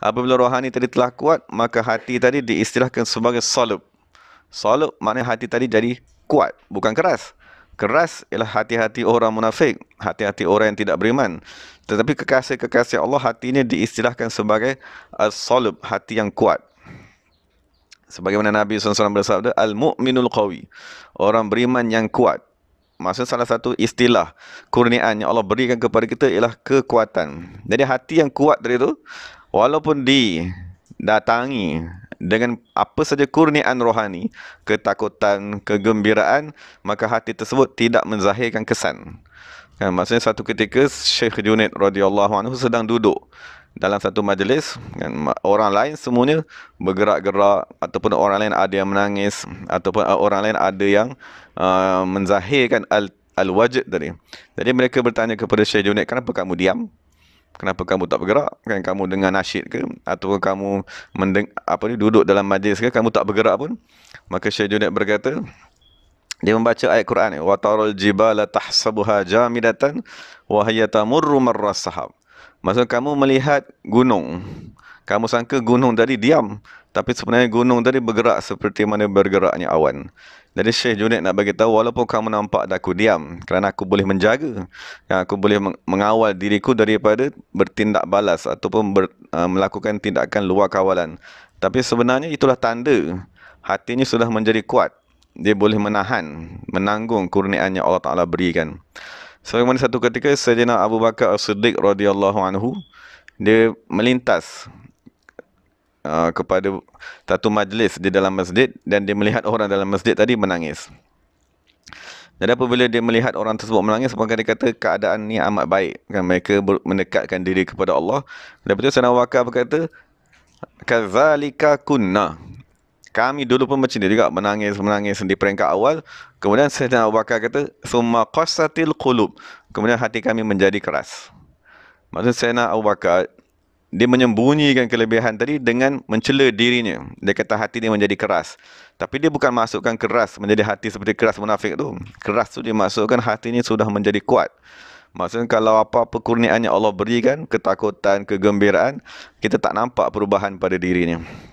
Apabila rohani tadi telah kuat, maka hati tadi diistilahkan sebagai salub. Salub maknanya hati tadi jadi kuat, bukan keras. Keras ialah hati-hati orang munafik, hati-hati orang yang tidak beriman. Tetapi kekasih-kekasih Allah hati ini diistilahkan sebagai salub, hati yang kuat. Sebagaimana Nabi SAW bersabda, Al-mu'minul qawi, orang beriman yang kuat. Maksud salah satu istilah kurniaan yang Allah berikan kepada kita ialah kekuatan. Jadi hati yang kuat dari itu, walaupun didatangi dengan apa saja kurniaan rohani, ketakutan, kegembiraan, maka hati tersebut tidak menzahirkan kesan. Kan, maksudnya satu ketika Syekh Junid radhiyallahu anhu sedang duduk dalam satu majlis kan, orang lain semuanya bergerak-gerak ataupun orang lain ada yang menangis ataupun orang lain ada yang uh, menzahirkan al al-wajib tadi. Jadi mereka bertanya kepada Syekh Junid, "Kenapa kamu diam?" kenapa kamu tak bergerak kan kamu dengar nasyid ke atau kamu mendeng apa ni duduk dalam majlis ke kamu tak bergerak pun maka Syekh Junaid berkata dia membaca ayat Quran ni wa taral jibala tahsabuha jamidatan wa hiya tamurru marras sahab maksud kamu melihat gunung kamu sangka gunung tadi diam tapi sebenarnya gunung tadi bergerak seperti mana bergeraknya awan jadi Syekh Junid nak bagi tahu walaupun kamu nampak dan aku diam kerana aku boleh menjaga dan ya, aku boleh mengawal diriku daripada bertindak balas ataupun ber, uh, melakukan tindakan luar kawalan. Tapi sebenarnya itulah tanda hatinya sudah menjadi kuat. Dia boleh menahan, menanggung kurniaan yang Allah Taala berikan. Sebagaimana satu ketika Sayyidina Abu Bakar As-Siddiq radhiyallahu anhu dia melintas Uh, kepada satu majlis di dalam masjid dan dia melihat orang dalam masjid tadi menangis. Jadi apabila dia melihat orang tersebut menangis, maka dia kata keadaan ini amat baik. Kan? Mereka mendekatkan diri kepada Allah. Lepas tu sana Wakar berkata, Kazalika kunna. Kami dulu pun macam dia juga, menangis-menangis di peringkat awal. Kemudian Sayyidina Abu Bakar kata, Summa qasatil qulub. Kemudian hati kami menjadi keras. Maksudnya Sayyidina Abu Bakar, dia menyembunyikan kelebihan tadi dengan mencela dirinya. Dia kata hati dia menjadi keras. Tapi dia bukan masukkan keras menjadi hati seperti keras munafik tu. Keras tu dia masukkan hati ni sudah menjadi kuat. Maksudnya kalau apa-apa kurniaan yang Allah berikan, ketakutan, kegembiraan, kita tak nampak perubahan pada dirinya.